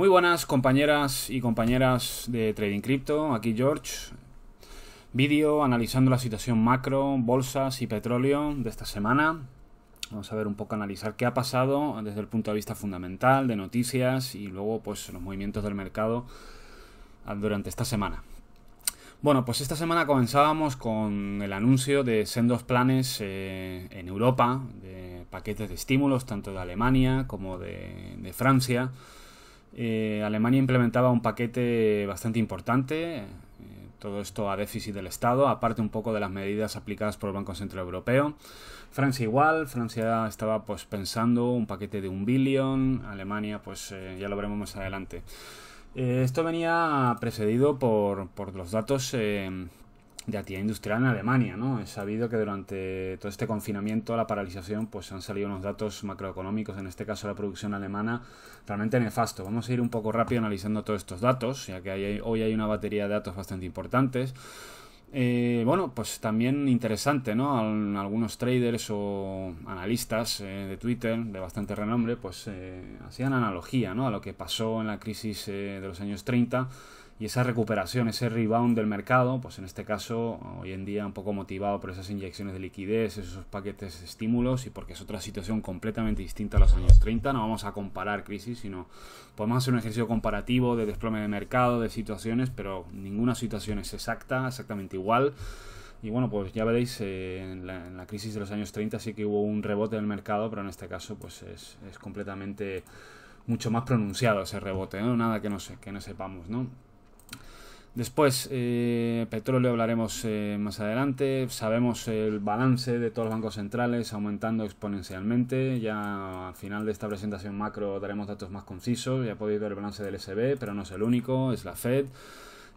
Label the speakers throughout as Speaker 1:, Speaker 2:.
Speaker 1: Muy buenas compañeras y compañeras de Trading Crypto, aquí George. Vídeo analizando la situación macro, bolsas y petróleo de esta semana. Vamos a ver un poco analizar qué ha pasado desde el punto de vista fundamental, de noticias y luego pues los movimientos del mercado durante esta semana. Bueno, pues esta semana comenzábamos con el anuncio de sendos planes eh, en Europa, de paquetes de estímulos tanto de Alemania como de Francia eh, Alemania implementaba un paquete bastante importante, eh, todo esto a déficit del Estado, aparte un poco de las medidas aplicadas por el Banco Central Europeo. Francia igual, Francia estaba pues pensando un paquete de un billón, Alemania pues eh, ya lo veremos más adelante. esto venía precedido por, por los datos de actividad industrial en Alemania, ¿no? Es sabido que durante todo este confinamiento, la paralización, pues han salido unos datos macroeconómicos, en este caso la producción alemana, realmente nefasto. Vamos a ir un poco rápido analizando todos estos datos, ya que hoy hay una batería de datos bastante importantes. Eh, bueno, pues también interesante, ¿no? Algunos traders o analistas eh, de Twitter de bastante renombre, pues eh, hacían analogía, ¿no? A lo que pasó en la crisis de los años 30 y esa recuperación, ese rebound del mercado, pues en este caso hoy en día un poco motivado por esas inyecciones de liquidez, esos paquetes de estímulos y porque es otra situación completamente distinta a los años 30, no vamos a comparar crisis, sino podemos hacer un ejercicio comparativo de desplome de mercado, de situaciones, pero ninguna situación es exacta, exactamente igual. Y bueno, pues ya veréis, eh, en, la, crisis de los años 30 sí que hubo un rebote del mercado, pero en este caso pues es, completamente mucho más pronunciado ese rebote, Nada que no, sé que no sepamos, ¿no? Después, eh, petróleo hablaremos eh, más adelante. Sabemos el balance de todos los bancos centrales aumentando exponencialmente. Ya al final de esta presentación macro daremos datos más concisos. Ya podéis ver el balance del SB, pero no es el único, es la Fed.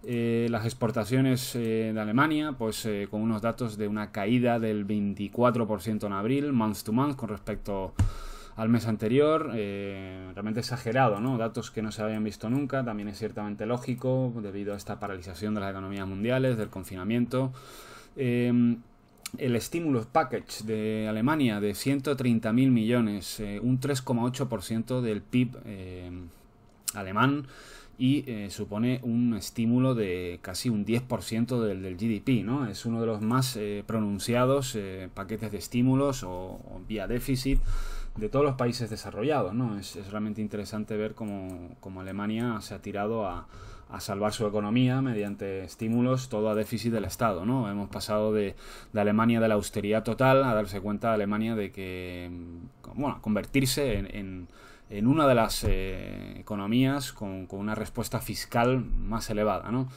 Speaker 1: Eh, las exportaciones de Alemania, pues con unos datos de una caída del 24% en abril, month to month, con respecto al mes anterior, eh, realmente exagerado, ¿no? Datos que no se habían visto nunca, también es ciertamente lógico debido a esta paralización de las economías mundiales, del confinamiento. Em, el estímulo package de Alemania de 130.000 millones, eh, un 3,8% del PIB em, alemán y eh, supone un estímulo de casi un 10% del, del, GDP, ¿no? Es uno de los más pronunciados paquetes de estímulos o vía déficit de todos los países desarrollados. ¿no? Es, realmente interesante ver cómo, Alemania se ha tirado a, salvar su economía mediante estímulos, todo a déficit del Estado. ¿no? Hemos pasado de, Alemania de la austeridad total a darse cuenta de Alemania de que, mm, bueno, convertirse en, en una de las eh, economías con, con, una respuesta fiscal más elevada. ¿no?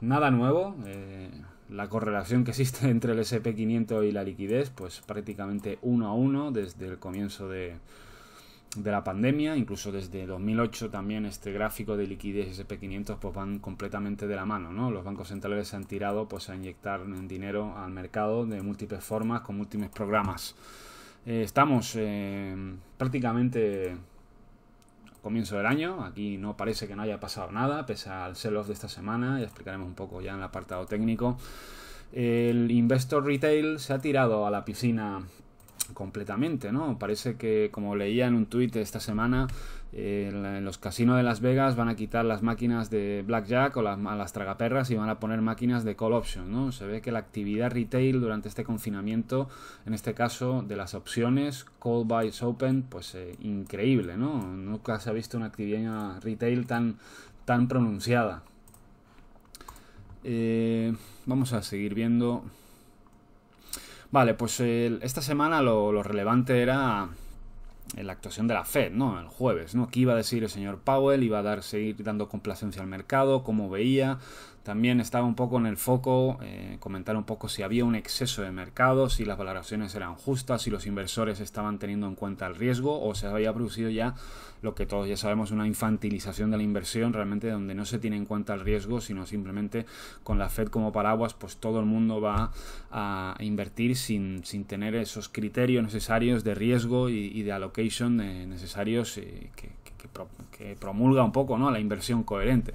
Speaker 1: Nada nuevo, eh, la correlación que existe entre el SP500 y la liquidez, pues prácticamente uno a uno desde el comienzo de, de la pandemia, incluso desde 2008 también este gráfico de liquidez SP500 pues van completamente de la mano, ¿no? Los bancos centrales se han tirado pues a inyectar dinero al mercado de múltiples formas, con múltiples programas. Eh, estamos eh, prácticamente comienzo del año. Aquí no parece que no haya pasado nada, pese al sell-off de esta semana. y explicaremos un poco ya en el apartado técnico. El Investor Retail se ha tirado a la piscina completamente, ¿no? Parece que, como leía en un tuit esta semana, en los casinos de Las Vegas van a quitar las máquinas de blackjack o las, las tragaperras y van a poner máquinas de call option, ¿no? Se ve que la actividad retail durante este confinamiento, en este caso de las opciones, call buys open, pues eh, increíble, ¿no? Nunca se ha visto una actividad retail tan, tan pronunciada. Eh, vamos a seguir viendo Vale, pues el, esta semana lo, relevante era eh, la actuación de la Fed, ¿no? El jueves, ¿no? ¿Qué iba a decir el señor Powell? ¿Iba a dar, seguir dando complacencia al mercado? ¿Cómo veía? También estaba un poco en el foco eh, comentar un poco si había un exceso de mercado, si las valoraciones eran justas, si los inversores estaban teniendo en cuenta el riesgo o se había producido ya lo que todos ya sabemos, una infantilización de la inversión realmente donde no se tiene en cuenta el riesgo, sino simplemente con la Fed como paraguas, pues todo el mundo va a invertir sin, tener esos criterios necesarios de riesgo y, de allocation eh, necesarios eh, que, promulga un poco ¿no? la inversión coherente.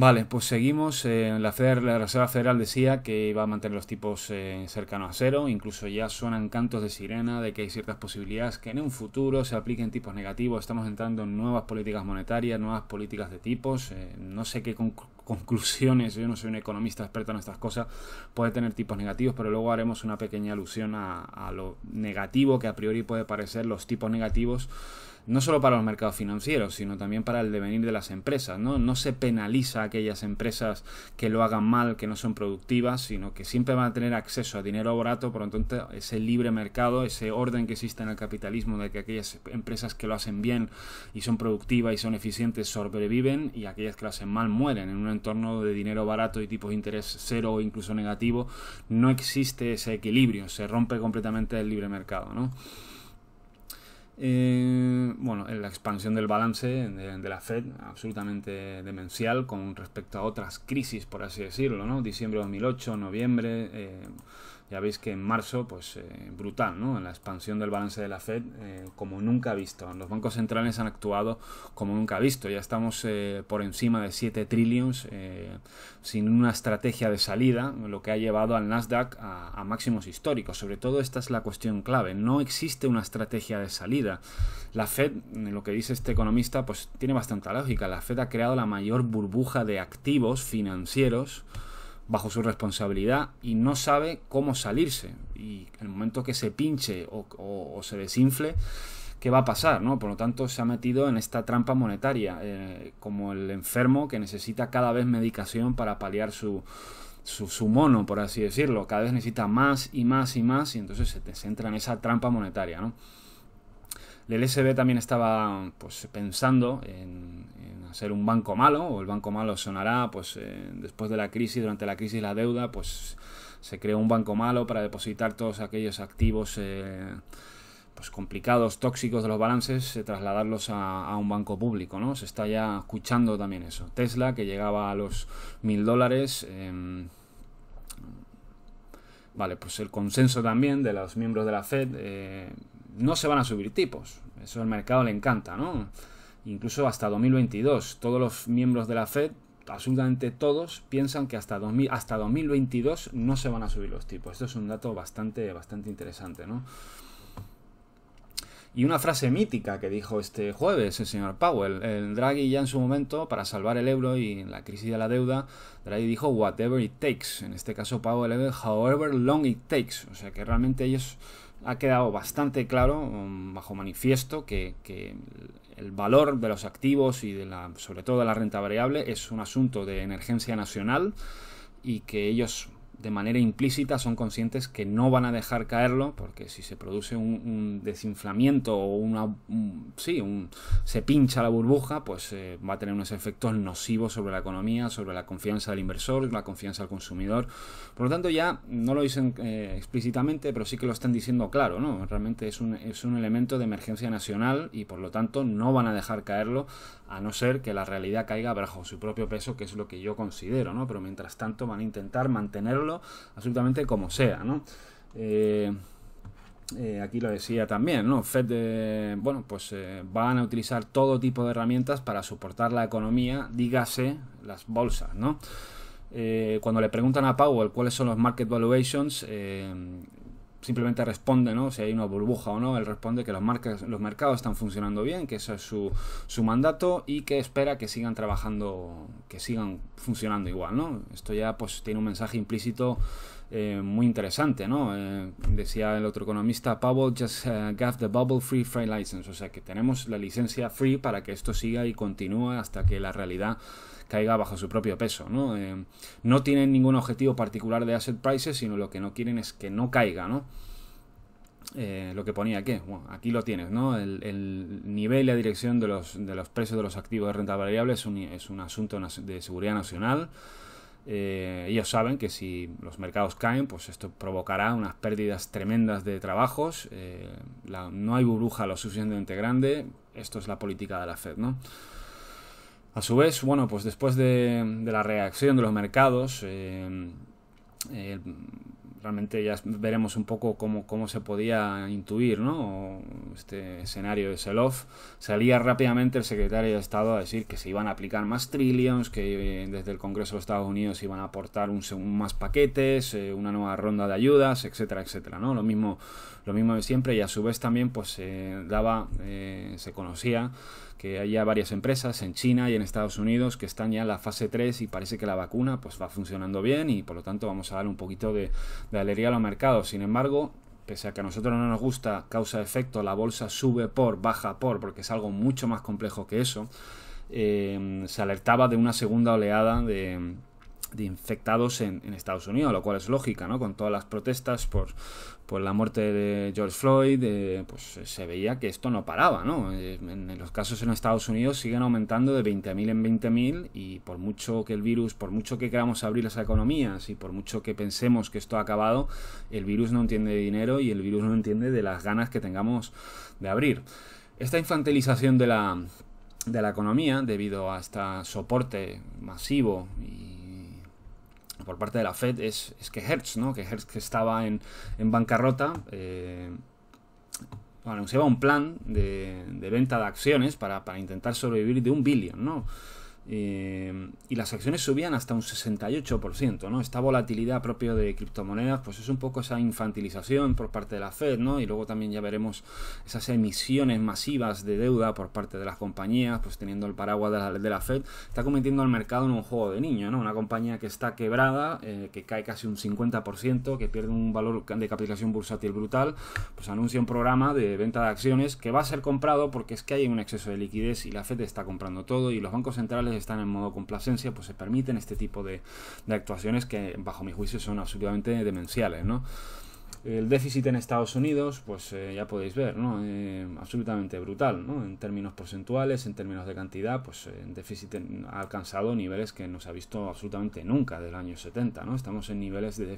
Speaker 1: Vale, pues seguimos. Eh, la, la, Reserva Federal decía que iba a mantener los tipos eh, cercanos a cero. Incluso ya suenan cantos de sirena de que hay ciertas posibilidades que en un futuro se apliquen tipos negativos. Estamos entrando en nuevas políticas monetarias, nuevas políticas de tipos. Eh, no sé qué conclusiones, yo no soy un economista experto en estas cosas, puede tener tipos negativos, pero luego haremos una pequeña alusión a lo negativo que a priori puede parecer los tipos negativos no solo para los mercados financieros, sino también para el devenir de las empresas. No, no se penaliza a aquellas empresas que lo hagan mal, que no son productivas, sino que siempre van a tener acceso a dinero barato, por lo tanto ese libre mercado, ese orden que existe en el capitalismo de que aquellas empresas que lo hacen bien y son productivas y son eficientes sobreviven y aquellas que lo hacen mal mueren en un entorno de dinero barato y tipos de interés cero o incluso negativo, no existe ese equilibrio, se rompe completamente el libre mercado, ¿no? Eh, bueno, la expansión del balance de, la Fed, absolutamente demencial con respecto a otras crisis, por así decirlo, ¿no? Diciembre de 2008, noviembre, eh, ya veis que en marzo, pues eh, brutal, ¿no? En la expansión del balance de la Fed, eh, como nunca ha visto. Los bancos centrales han actuado como nunca ha visto. Ya estamos eh, por encima de 7 trillions sin una estrategia de salida, lo que ha llevado al Nasdaq a, a máximos históricos. Sobre todo esta es la cuestión clave. No existe una estrategia de salida. La Fed, lo que dice este economista, pues tiene bastante lógica. La Fed ha creado la mayor burbuja de activos financieros bajo su responsabilidad y no sabe cómo salirse. Y el momento que se pinche o, se desinfle, ¿qué va a pasar? ¿no? Por lo tanto, se ha metido en esta trampa monetaria, eh, como el enfermo que necesita cada vez medicación para paliar su, su, su, mono, por así decirlo. Cada vez necesita más y más y más y entonces se te centra en esa trampa monetaria. ¿no? El SB también estaba pues, pensando en, hacer un banco malo, o el banco malo sonará, pues eh, después de la crisis, durante la crisis la deuda, pues se creó un banco malo para depositar todos aquellos activos eh, pues complicados, tóxicos de los balances, eh, trasladarlos a, un banco público, ¿no? Se está ya escuchando también eso. Tesla, que llegaba a los mil dólares. Em, vale, pues el consenso también de los miembros de la Fed no se van a subir tipos. Eso al mercado le encanta, ¿no? Incluso hasta 2022, todos los miembros de la Fed, absolutamente todos, piensan que hasta, 2000, hasta 2022 no se van a subir los tipos. Esto es un dato bastante, bastante interesante, ¿no? Y una frase mítica que dijo este jueves el señor Powell. El Draghi ya en su momento, para salvar el euro y la crisis de la deuda, Draghi dijo whatever it takes. En este caso Powell, however long it takes. O sea que realmente ellos ha quedado bastante claro, mm, bajo manifiesto, que, el valor de los activos y de la, sobre todo de la renta variable es un asunto de emergencia nacional y que ellos de manera implícita son conscientes que no van a dejar caerlo, porque si se produce un, desinflamiento o una... sí, un, se pincha la burbuja, pues eh, va a tener unos efectos nocivos sobre la economía, sobre la confianza del inversor, la confianza del consumidor. Por lo tanto, ya no lo dicen eh, explícitamente, pero sí que lo están diciendo claro, ¿no? Realmente es un, es un elemento de emergencia nacional y por lo tanto no van a dejar caerlo, a no ser que la realidad caiga bajo su propio peso, que es lo que yo considero, ¿no? Pero mientras tanto van a intentar mantenerlo absolutamente como sea, ¿no? Eh, eh, aquí lo decía también, ¿no? Fed, eh, bueno, pues van a utilizar todo tipo de herramientas para soportar la economía, dígase las bolsas, ¿no? cuando le preguntan a Powell cuáles son los market valuations, simplemente responde, ¿no? Si hay una burbuja o no, él responde que los, marcas, los mercados están funcionando bien, que eso es su, su, mandato y que espera que sigan trabajando, que sigan funcionando igual, ¿no? Esto ya pues tiene un mensaje implícito eh, muy interesante, ¿no? Eh, decía el otro economista, Powell just uh, gave the bubble free free license, o sea que tenemos la licencia free para que esto siga y continúe hasta que la realidad caiga bajo su propio peso. ¿no? Eh, no tienen ningún objetivo particular de asset prices, sino lo que no quieren es que no caiga, ¿no? Eh, lo que ponía aquí, aquí lo tienes, El, nivel y la dirección de los, de los, precios de los activos de renta variable es un, es un asunto de seguridad nacional. Eh, ellos saben que si los mercados caen, pues esto provocará unas pérdidas tremendas de trabajos. no hay burbuja lo suficientemente grande. Esto es la política de la Fed, ¿no? A su vez, bueno, pues después de, la reacción de los mercados, eh, eh, realmente ya veremos un poco cómo, cómo se podía intuir ¿no? este escenario de sell-off. Salía rápidamente el secretario de Estado a decir que se iban a aplicar más trillions, que eh, desde el Congreso de Estados Unidos iban a aportar un, más paquetes, una nueva ronda de ayudas, etcétera, etcétera. ¿no? Lo mismo lo mismo de siempre y a su vez también pues se eh, daba, eh, se conocía que hay varias empresas en China y en Estados Unidos que están ya en la fase 3 y parece que la vacuna pues va funcionando bien y por lo tanto vamos a dar un poquito de, alegría a los mercados. Sin embargo, pese a que a nosotros no nos gusta causa-efecto, la bolsa sube por, baja por, porque es algo mucho más complejo que eso, eh, se alertaba de una segunda oleada de de infectados en, Estados Unidos, lo cual es lógica, ¿no? Con todas las protestas por, por la muerte de George Floyd, pues se veía que esto no paraba, ¿no? Eh, en, los casos en Estados Unidos siguen aumentando de 20.000 en 20.000 y por mucho que el virus, por mucho que queramos abrir las economías y por mucho que pensemos que esto ha acabado, el virus no entiende de dinero y el virus no entiende de las ganas que tengamos de abrir. Esta infantilización de la, de la economía, debido a este soporte masivo y por parte de la Fed es, es que Hertz, ¿no? Que Hertz estaba en, en bancarrota. Eh, anunciaba un plan de, de, venta de acciones para, para intentar sobrevivir de un billón, ¿no? Eh, y las acciones subían hasta un 68%, ¿no? Esta volatilidad propia de criptomonedas, pues es un poco esa infantilización por parte de la Fed, ¿no? Y luego también ya veremos esas emisiones masivas de deuda por parte de las compañías, pues teniendo el paraguas de la, Fed, está cometiendo al mercado en un juego de niño, ¿no? Una compañía que está quebrada, eh, que cae casi un 50%, que pierde un valor de capitalización bursátil brutal, pues anuncia un programa de venta de acciones que va a ser comprado porque es que hay un exceso de liquidez y la Fed está comprando todo y los bancos centrales están en modo complacencia, pues se permiten este tipo de, actuaciones que bajo mi juicio son absolutamente demenciales, ¿no? El déficit en Estados Unidos, pues eh, ya podéis ver, ¿no? Eh, absolutamente brutal, ¿no? En términos porcentuales, en términos de cantidad, pues el eh, déficit ha alcanzado niveles que no se ha visto absolutamente nunca del año 70, ¿no? Estamos en niveles de,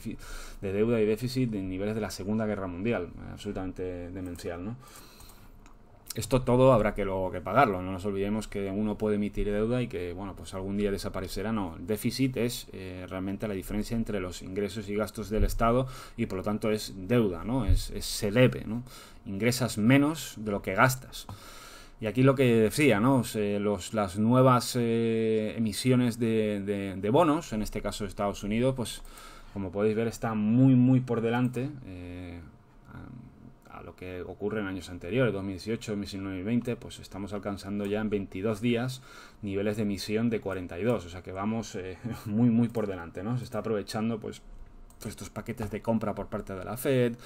Speaker 1: de deuda y déficit en niveles de la Segunda Guerra Mundial, absolutamente demencial, ¿no? esto todo habrá que luego que pagarlo. No nos olvidemos que uno puede emitir deuda y que, bueno, pues algún día desaparecerá. No, déficit es eh, realmente la diferencia entre los ingresos y gastos del Estado y por lo tanto es deuda, ¿no? Es, es se debe, ¿no? Ingresas menos de lo que gastas. Y aquí lo que decía, ¿no? Los, las nuevas eh, emisiones de, bonos, en este caso Estados Unidos, pues como podéis ver está muy, muy por delante. Eh, lo que ocurre en años anteriores, 2018, 2019 y 2020, pues estamos alcanzando ya en 22 días niveles de emisión de 42, o sea que vamos eh, muy, muy por delante, ¿no? Se está aprovechando, pues estos paquetes de compra por parte de la Fed,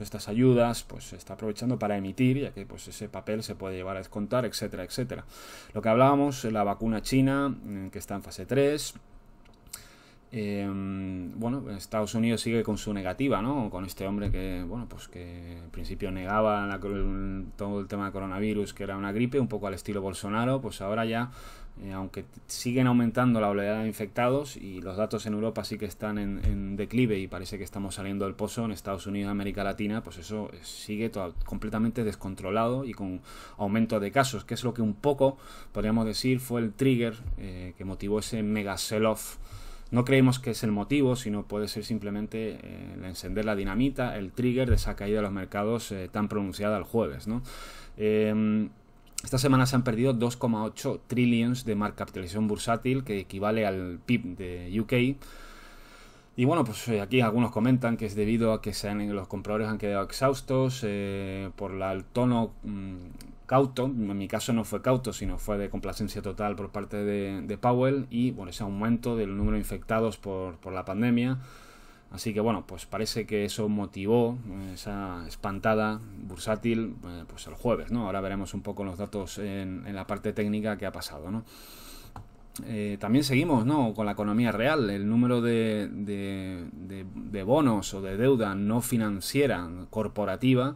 Speaker 1: estas ayudas, pues se está aprovechando para emitir, ya que pues ese papel se puede llevar a descontar, etcétera, etcétera. Lo que hablábamos, eh, la vacuna china, eh, que está en fase 3, Em, bueno, Estados Unidos sigue con su negativa, ¿no? Con este hombre que, bueno, pues que en principio negaba todo el tema de coronavirus, que era una gripe, un poco al estilo Bolsonaro, pues ahora ya, eh, aunque siguen aumentando la oleada de infectados y los datos en Europa sí que están en, declive y parece que estamos saliendo del pozo en Estados Unidos, y América Latina, pues eso eh, sigue completamente descontrolado y con aumento de casos, que es lo que un poco, podríamos decir, fue el trigger eh, que motivó ese mega sell-off no creemos que es el motivo, sino puede ser simplemente eh, el encender la dinamita, el trigger de esa caída de los mercados eh, tan pronunciada el jueves. Em, esta semana se han perdido 2,8 trillions de market capitalización bursátil, que equivale al PIB de UK. Y bueno, pues eh, aquí algunos comentan que es debido a que los compradores han quedado exhaustos por la, el tono mm, cauto, en mi caso no fue cauto, sino fue de complacencia total por parte de, Powell y bueno, ese aumento del número de infectados por, por, la pandemia. Así que bueno, pues parece que eso motivó eh, esa espantada bursátil eh, pues el jueves, ¿no? Ahora veremos un poco los datos en, la parte técnica que ha pasado, ¿no? Eh, también seguimos ¿no? con la economía real. El número de, de bonos o de deuda no financiera corporativa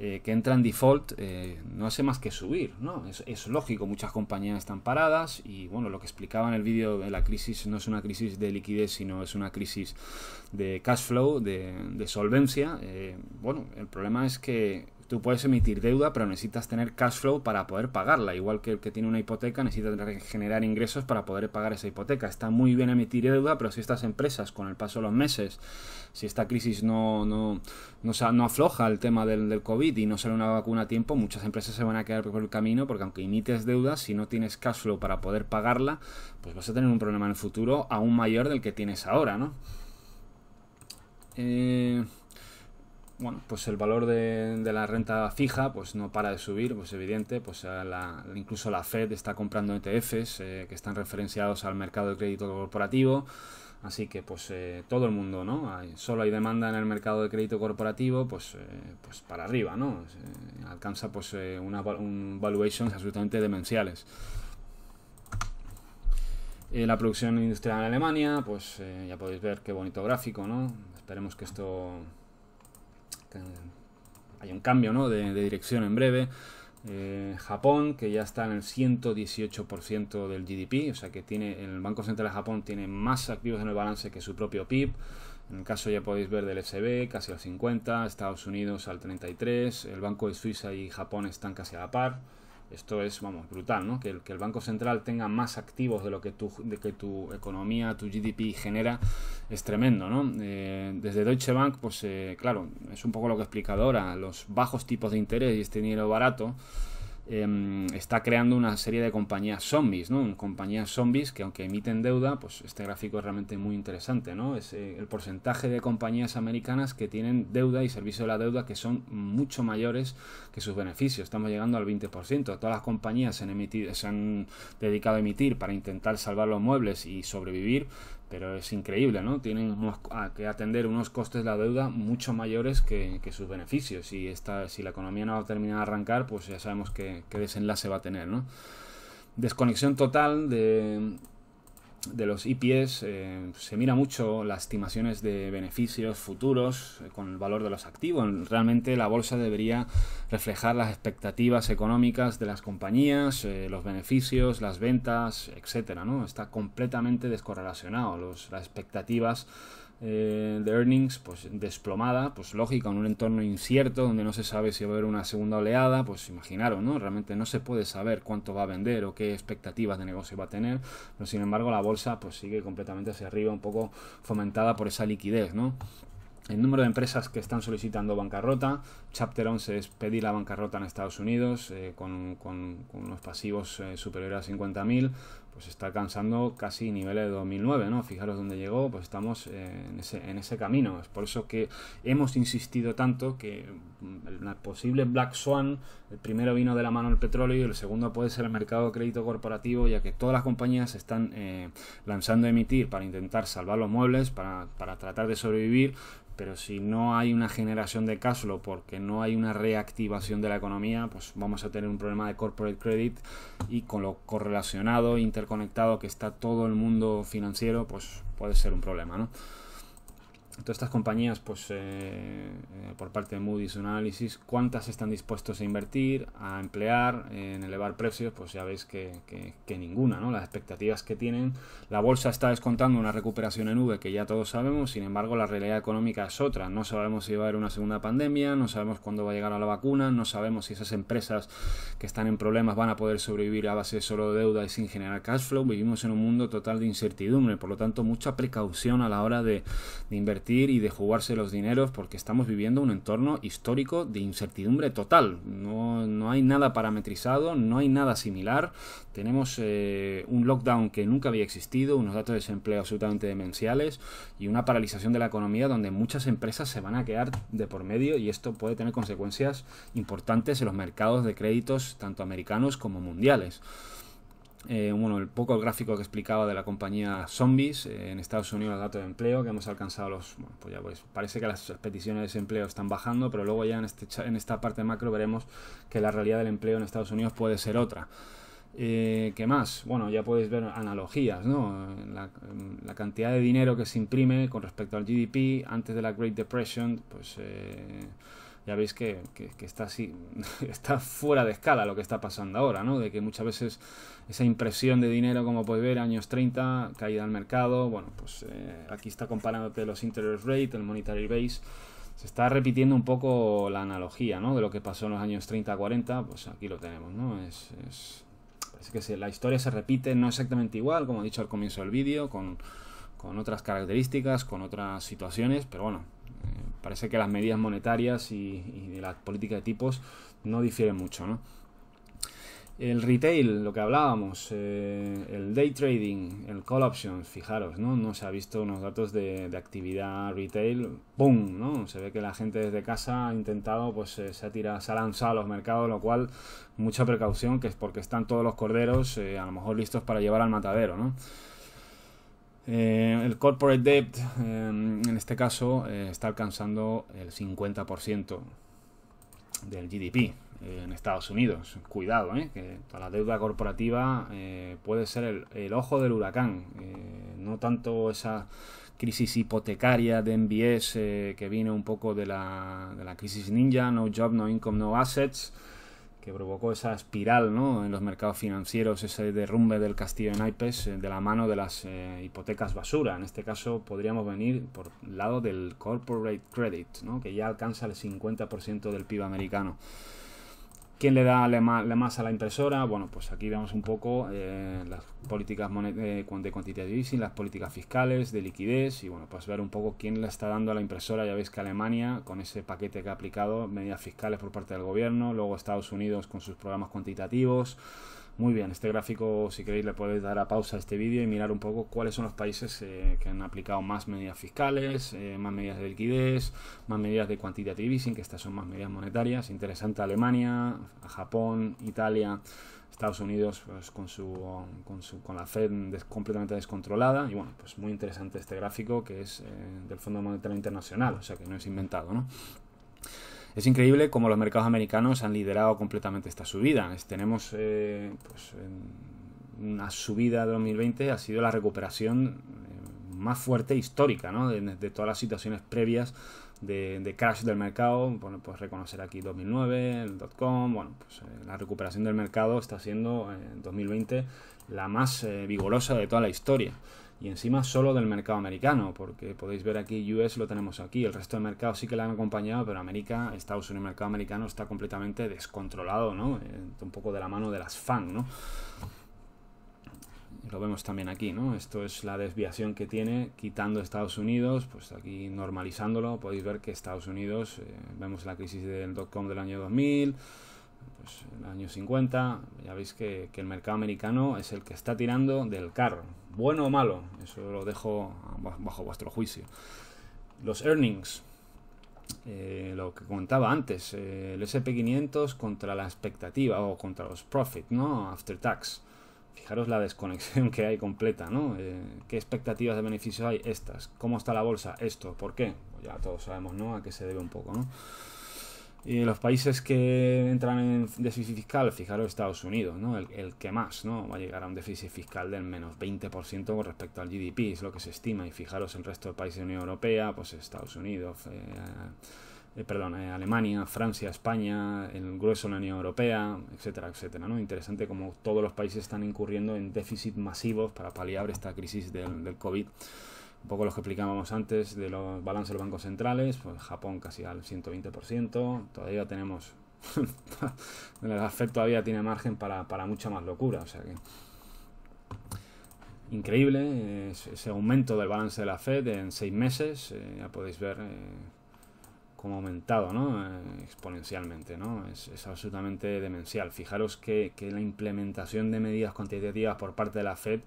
Speaker 1: eh, que entra en default eh, no hace más que subir, ¿no? Es, lógico, muchas compañías están paradas y, bueno, lo que explicaba en el vídeo de la crisis no es una crisis de liquidez, sino es una crisis de cash flow, de, de solvencia. Eh, bueno, el problema es que Tú puedes emitir deuda, pero necesitas tener cash flow para poder pagarla. Igual que el que tiene una hipoteca necesita generar ingresos para poder pagar esa hipoteca. Está muy bien emitir deuda, pero si estas empresas, con el paso de los meses, si esta crisis no, no, no afloja el tema del, del, COVID y no sale una vacuna a tiempo, muchas empresas se van a quedar por el camino porque aunque emites deuda, si no tienes cash flow para poder pagarla, pues vas a tener un problema en el futuro aún mayor del que tienes ahora, ¿no? Eh bueno, pues el valor de, la renta fija pues no para de subir, pues evidente, pues incluso la Fed está comprando ETFs eh, que están referenciados al mercado de crédito corporativo, así que pues eh, todo el mundo, ¿no? solo hay demanda en el mercado de crédito corporativo, pues, eh, pues para arriba, ¿no? alcanza pues una, un valuations absolutamente demenciales. la producción industrial en Alemania, pues ya podéis ver qué bonito gráfico, ¿no? Esperemos que esto hay un cambio ¿no? de, dirección en breve. Eh, Japón, que ya está en el 118% del GDP, o sea que tiene el Banco Central de Japón tiene más activos en el balance que su propio PIB. En el caso ya podéis ver del SB, casi al 50, Estados Unidos al 33, el Banco de Suiza y Japón están casi a la par. Esto es, vamos, brutal, ¿no? Que el, que el Banco Central tenga más activos de lo que tu, de que tu economía, tu GDP genera, es tremendo, ¿no? Eh, desde Deutsche Bank, pues eh, claro, es un poco lo que ahora, los bajos tipos de interés y este dinero barato Em, está creando una serie de compañías zombies, ¿no? Compañías zombies que aunque emiten deuda, pues este gráfico es realmente muy interesante, ¿no? Es eh, el porcentaje de compañías americanas que tienen deuda y servicio de la deuda que son mucho mayores que sus beneficios. Estamos llegando al 20%. Todas las compañías se han dedicado a emitir para intentar salvar los muebles y sobrevivir pero es increíble, ¿no? Tienen que atender unos costes de la deuda mucho mayores que, sus beneficios. Y esta, si la economía no va a terminar de arrancar, pues ya sabemos qué desenlace va a tener, ¿no? Desconexión total de, de los IPs eh, se mira mucho las estimaciones de beneficios futuros eh, con el valor de los activos. Realmente la bolsa debería reflejar las expectativas económicas de las compañías, eh, los beneficios, las ventas, etcétera. ¿no? Está completamente descorrelacionado los, las expectativas eh, de earnings pues desplomada, pues lógica, en un entorno incierto donde no se sabe si va a haber una segunda oleada, pues imaginaros, ¿no? Realmente no se puede saber cuánto va a vender o qué expectativas de negocio va a tener, pero sin embargo la bolsa pues sigue completamente hacia arriba, un poco fomentada por esa liquidez, ¿no? El número de empresas que están solicitando bancarrota. Chapter 11 es pedir la bancarrota en Estados Unidos eh, con, con, unos pasivos eh, superiores a 50.000 pues está alcanzando casi niveles de 2009, ¿no? Fijaros dónde llegó, pues estamos en ese, en ese camino. Es por eso que hemos insistido tanto que mm, el posible Black Swan, el primero vino de la mano el petróleo y el segundo puede ser el mercado de crédito corporativo, ya que todas las compañías están eh, lanzando a emitir para intentar salvar los muebles, para, tratar de sobrevivir, pero si no hay una generación de cash flow porque no hay una reactivación de la economía, pues vamos a tener un problema de corporate credit y con lo correlacionado, inter conectado que está todo el mundo financiero, pues puede ser un problema, ¿no? todas estas compañías, pues eh, eh, por parte de Moody's un análisis, cuántas están dispuestos a invertir, a emplear, eh, en elevar precios, pues ya veis que, ninguna, ¿no? Las expectativas que tienen. La bolsa está descontando una recuperación en V que ya todos sabemos, sin embargo la realidad económica es otra. No sabemos si va a haber una segunda pandemia, no sabemos cuándo va a llegar a la vacuna, no sabemos si esas empresas que están en problemas van a poder sobrevivir a base solo de deuda y sin generar cash flow. Vivimos en un mundo total de incertidumbre, por lo tanto mucha precaución a la hora de invertir y de jugarse los dineros porque estamos viviendo un entorno histórico de incertidumbre total. No, hay nada parametrizado, no hay nada similar. Tenemos eh, un lockdown que nunca había existido, unos datos de desempleo absolutamente demenciales y una paralización de la economía donde muchas empresas se van a quedar de por medio y esto puede tener consecuencias importantes en los mercados de créditos tanto americanos como mundiales eh, bueno, el poco gráfico que explicaba de la compañía Zombies eh, en Estados Unidos, el dato de empleo, que hemos alcanzado los. pues ya pues, parece que las peticiones de desempleo están bajando, pero luego ya en, este, en esta parte macro veremos que la realidad del empleo en Estados Unidos puede ser otra. Eh, ¿Qué más? Bueno, ya podéis ver analogías, ¿no? La, la, cantidad de dinero que se imprime con respecto al GDP antes de la Great Depression, pues eh, ya veis que, está así, está fuera de escala lo que está pasando ahora, ¿no? De que muchas veces esa impresión de dinero, como podéis ver, años 30, caída al mercado, bueno, pues eh, aquí está comparándote los interest rate, el monetary base, se está repitiendo un poco la analogía, ¿no? De lo que pasó en los años 30-40, pues aquí lo tenemos, ¿no? Es, que la historia se repite, no exactamente igual, como he dicho al comienzo del vídeo, con, otras características, con otras situaciones, pero bueno... Eh, Parece que las medidas monetarias y, de la política de tipos no difieren mucho, El retail, lo que hablábamos, eh, el day trading, el call options, fijaros, ¿no? No se ha visto unos datos de, actividad retail, ¡pum! ¿no? Se ve que la gente desde casa ha intentado, pues eh, se ha tirado, se ha lanzado a los mercados, lo cual, mucha precaución, que es porque están todos los corderos eh, a lo mejor listos para llevar al matadero, ¿no? Eh, el corporate debt, em, en este caso, eh, está alcanzando el 50% del GDP eh, en Estados Unidos. Cuidado, que toda la deuda corporativa puede ser el, ojo del huracán. no tanto esa crisis hipotecaria de MBS que viene un poco de la crisis ninja, no job, no income, no assets que provocó esa espiral ¿no? en los mercados financieros, ese derrumbe del castillo en naipes eh, de la mano de las eh, hipotecas basura. En este caso podríamos venir por el lado del corporate credit, ¿no? que ya alcanza el 50% del PIB americano. ¿Quién le da le más a la impresora? Bueno, pues aquí vemos un poco eh, las políticas eh, de quantitative las políticas fiscales, de liquidez y bueno, pues ver un poco quién le está dando a la impresora. Ya veis que Alemania, con ese paquete que ha aplicado, medidas fiscales por parte del gobierno, luego Estados Unidos con sus programas cuantitativos, muy bien, este gráfico, si queréis, le podéis dar a pausa a este vídeo y mirar un poco cuáles son los países eh, que han aplicado más medidas fiscales, eh, más medidas de liquidez, más medidas de quantitative easing, que estas son más medidas monetarias. Interesante Alemania, Japón, Italia, Estados Unidos pues, con, su, con, su, con la Fed completamente descontrolada. Y bueno, pues muy interesante este gráfico que es eh, del Fondo Monetario Internacional, o sea que no es inventado, ¿no? Es increíble cómo los mercados americanos han liderado completamente esta subida. Tenemos eh, pues, una subida de 2020, ha sido la recuperación eh, más fuerte histórica, ¿no? De, todas las situaciones previas de, crash del mercado, bueno, pues reconocer aquí 2009, el dotcom bueno, pues eh, la recuperación del mercado está siendo en eh, 2020 la más eh, vigorosa de toda la historia. Y encima solo del mercado americano, porque podéis ver aquí US lo tenemos aquí, el resto del mercado sí que la han acompañado, pero América, Estados Unidos, el mercado americano está completamente descontrolado, ¿no? un poco de la mano de las FAN, ¿no? lo vemos también aquí, ¿no? Esto es la desviación que tiene quitando Estados Unidos, pues aquí normalizándolo, podéis ver que Estados Unidos, eh, vemos la crisis del dot-com del año 2000, pues el año 50, ya veis que, el mercado americano es el que está tirando del carro, bueno o malo, eso lo dejo bajo vuestro juicio. Los earnings, eh, lo que comentaba antes, eh, el SP500 contra la expectativa o contra los profits, ¿no? After tax Fijaros la desconexión que hay completa, ¿no? Eh, ¿Qué expectativas de beneficio hay? Estas. ¿Cómo está la bolsa? Esto. ¿Por qué? Pues ya todos sabemos, ¿no? A qué se debe un poco, ¿no? Y los países que entran en déficit fiscal, fijaros Estados Unidos, ¿no? El, que más, ¿no? Va a llegar a un déficit fiscal del menos 20% con respecto al GDP, es lo que se estima. Y fijaros el resto de países de la Unión Europea, pues Estados Unidos, eh, eh, perdón, eh, Alemania, Francia, España, el grueso de la Unión Europea, etcétera, etcétera. ¿no? Interesante como todos los países están incurriendo en déficit masivos para paliar esta crisis del, COVID un poco los que explicábamos antes de los balances de los bancos centrales, pues Japón casi al 120%, todavía tenemos, la FED todavía tiene margen para, mucha más locura, o sea que increíble eh, ese aumento del balance de la FED en seis meses, ya podéis ver como aumentado ¿no? Eh, exponencialmente. ¿no? Es, absolutamente demencial. Fijaros que, que, la implementación de medidas cuantitativas por parte de la Fed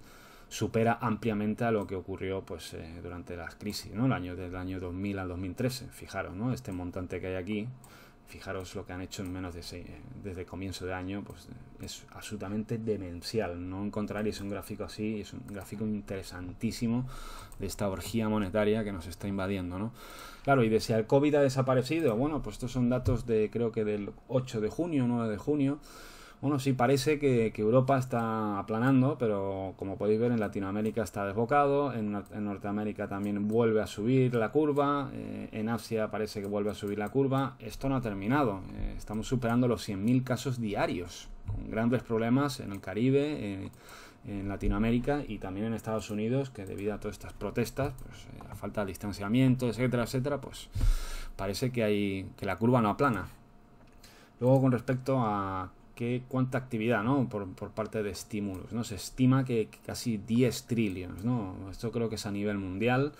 Speaker 1: supera ampliamente a lo que ocurrió pues, eh, durante las crisis, ¿no? el año, del año 2000 al 2013. Fijaros, ¿no? este montante que hay aquí, fijaros lo que han hecho en menos de seis, eh, desde comienzo de año, pues eh, es absolutamente demencial. No encontraréis un gráfico así, es un gráfico interesantísimo de esta orgía monetaria que nos está invadiendo, ¿no? Claro, y de si el COVID ha desaparecido, bueno, pues estos son datos de creo que del 8 de junio, 9 de junio. Bueno, sí, parece que, Europa está aplanando, pero como podéis ver en Latinoamérica está desbocado, en, Norteamérica también vuelve a subir la curva, eh, en Asia parece que vuelve a subir la curva. Esto no ha terminado, eh, estamos superando los 100.000 casos diarios, con grandes problemas en el Caribe, eh, en Latinoamérica y también en Estados Unidos, que debido a todas estas protestas, pues, la falta de distanciamiento, etcétera, etcétera, pues parece que, hay, que la curva no aplana. Luego, con respecto a cuánta actividad ¿no? por, por, parte de estímulos. ¿no? Se estima que, casi 10 trillions. ¿no? Esto creo que es a nivel mundial.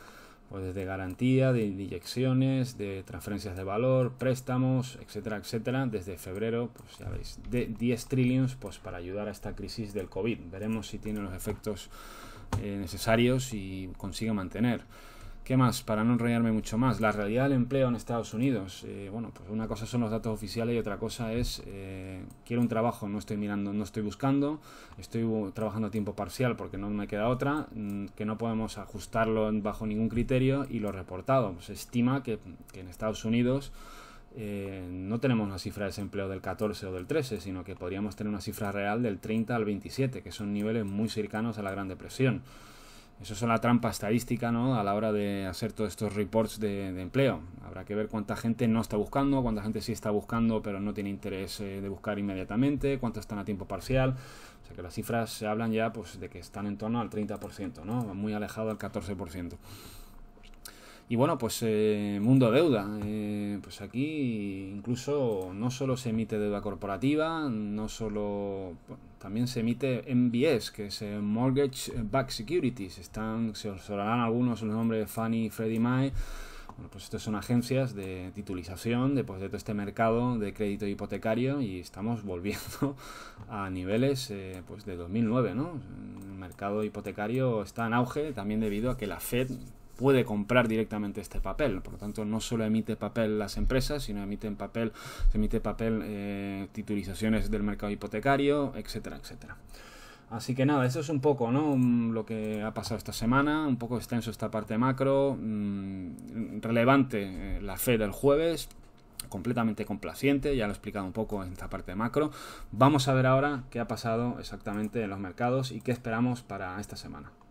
Speaker 1: Pues de garantía, de inyecciones, de transferencias de valor, préstamos, etcétera, etcétera, desde febrero, pues ya veis, de 10 trillions pues para ayudar a esta crisis del COVID. Veremos si tiene los efectos eh, necesarios y consigue mantener. ¿Qué más? Para no enrollarme mucho más. La realidad del empleo en Estados Unidos. Eh, bueno, pues una cosa son los datos oficiales y otra cosa es eh, quiero un trabajo, no estoy mirando, no estoy buscando, estoy trabajando a tiempo parcial porque no me queda otra, mm, que no podemos ajustarlo bajo ningún criterio y lo reportado. Se estima que, en Estados Unidos eh, no tenemos una cifra de desempleo del 14 o del 13, sino que podríamos tener una cifra real del 30 al 27, que son niveles muy cercanos a la Gran Depresión. Eso es la trampa estadística ¿no? a la hora de hacer todos estos reports de, empleo. Habrá que ver cuánta gente no está buscando, cuánta gente sí está buscando pero no tiene interés eh, de buscar inmediatamente, cuánto están a tiempo parcial. O sea que las cifras se hablan ya pues, de que están en torno al 30%, ¿no? muy alejado al 14%. Y bueno, pues eh, mundo deuda. Eh, pues aquí incluso no solo se emite deuda corporativa, no solo. también se emite MBS, que es eh, Mortgage Back Securities. Están, se os hablarán algunos los nombres de Fannie y Freddie Mae. Bueno, pues estas son agencias de titulización de, pues, de todo este mercado de crédito hipotecario y estamos volviendo a niveles eh, pues de 2009, ¿no? El mercado hipotecario está en auge también debido a que la Fed puede comprar directamente este papel. Por lo tanto, no solo emite papel las empresas, sino emiten papel, emite papel eh, titulizaciones del mercado hipotecario, etcétera, etcétera. Así que nada, eso es un poco ¿no? lo que ha pasado esta semana, un poco extenso esta parte macro, mm, relevante eh, la fe del jueves, completamente complaciente, ya lo he explicado un poco en esta parte macro. Vamos a ver ahora qué ha pasado exactamente en los mercados y qué esperamos para esta semana.